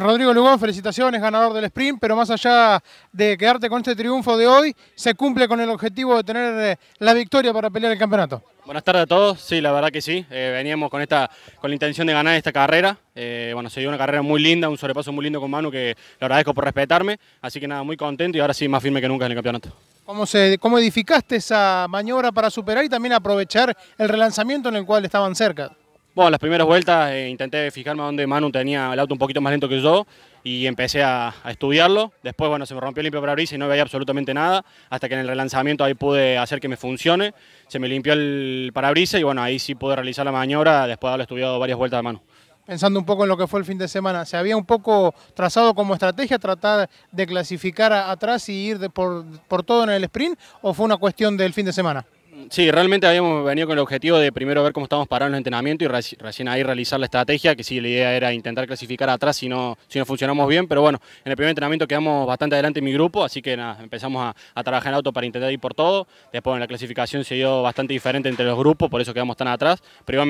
Rodrigo Lugón, felicitaciones, ganador del sprint, pero más allá de quedarte con este triunfo de hoy, se cumple con el objetivo de tener eh, la victoria para pelear el campeonato. Buenas tardes a todos, sí, la verdad que sí, eh, veníamos con, esta, con la intención de ganar esta carrera, eh, bueno, se dio una carrera muy linda, un sobrepaso muy lindo con Manu, que le agradezco por respetarme, así que nada, muy contento y ahora sí, más firme que nunca en el campeonato. ¿Cómo, se, ¿Cómo edificaste esa maniobra para superar y también aprovechar el relanzamiento en el cual estaban cerca? Bueno, las primeras vueltas eh, intenté fijarme dónde Manu tenía el auto un poquito más lento que yo y empecé a, estudiarlo. Después, bueno, se me rompió el limpio parabrisas y no veía absolutamente nada, hasta que en el relanzamiento ahí pude hacer que me funcione. Se me limpió el parabrisas y bueno, ahí sí pude realizar la maniobra después de haber estudiado varias vueltas de Manu. Pensando un poco en lo que fue el fin de semana, ¿se había un poco trazado como estrategia tratar de clasificar atrás y ir de por todo en el sprint o fue una cuestión del fin de semana? sí, realmente habíamos venido con el objetivo de primero ver cómo estábamos parados en el entrenamiento y recién ahí realizar la estrategia, que sí, la idea era intentar clasificar atrás si no, si no funcionamos bien, pero bueno, en el primer entrenamiento quedamos bastante adelante en mi grupo, así que empezamos a, trabajar en auto para intentar ir por todo, después en la clasificación se dio bastante diferente entre los grupos, por eso quedamos tan atrás, pero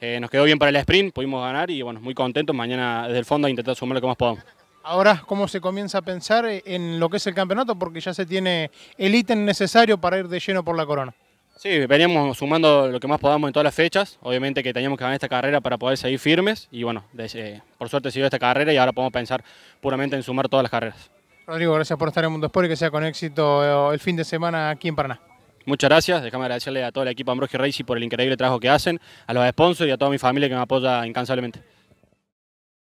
eh, nos quedó bien para el sprint, pudimos ganar y bueno, muy contentos, mañana desde el fondo a intentar sumar lo que más podamos. Ahora, ¿cómo se comienza a pensar en lo que es el campeonato? Porque ya se tiene el ítem necesario para ir de lleno por la corona. Sí, veníamos sumando lo que más podamos en todas las fechas. Obviamente que teníamos que ganar esta carrera para poder seguir firmes. Y bueno, eh, por suerte siguió esta carrera y ahora podemos pensar puramente en sumar todas las carreras. Rodrigo, gracias por estar en Mundo Sport y que sea con éxito eh, el fin de semana aquí en Paraná. Muchas gracias. Déjame agradecerle a todo el equipo Ambrosio Racing por el increíble trabajo que hacen, a los sponsors y a toda mi familia que me apoya incansablemente.